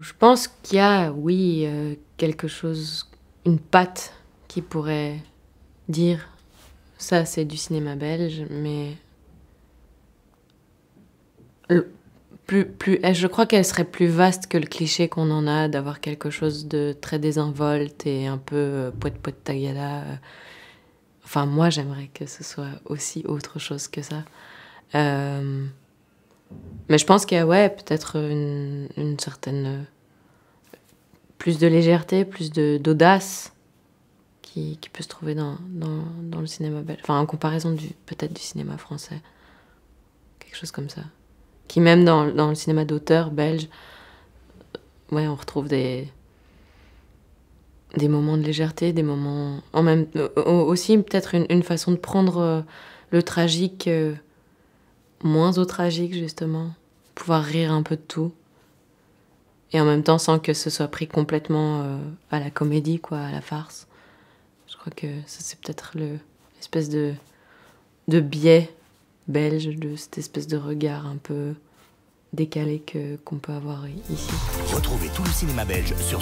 Je pense qu'il y a, oui, euh, quelque chose, une patte qui pourrait dire ça c'est du cinéma belge, mais plus, plus, eh, je crois qu'elle serait plus vaste que le cliché qu'on en a d'avoir quelque chose de très désinvolte et un peu euh, poète poète euh. Enfin, moi j'aimerais que ce soit aussi autre chose que ça. Euh, mais je pense qu'il y a ouais, peut-être une, certaine. Euh, plus de légèreté, plus d'audace qui, peut se trouver dans, le cinéma belge. Enfin, en comparaison peut-être du cinéma français. Quelque chose comme ça. Qui, même dans, le cinéma d'auteur belge, euh, ouais, on retrouve des des moments de légèreté, des moments en même euh, aussi peut-être une, façon de prendre le tragique moins au tragique justement, pouvoir rire un peu de tout et en même temps sans que ce soit pris complètement euh, à la comédie quoi, à la farce. Je crois que ça c'est peut-être l'espèce de, de biais belge de cette espèce de regard un peu décalé que qu'on peut avoir ici. Retrouvez tout le cinéma belge sur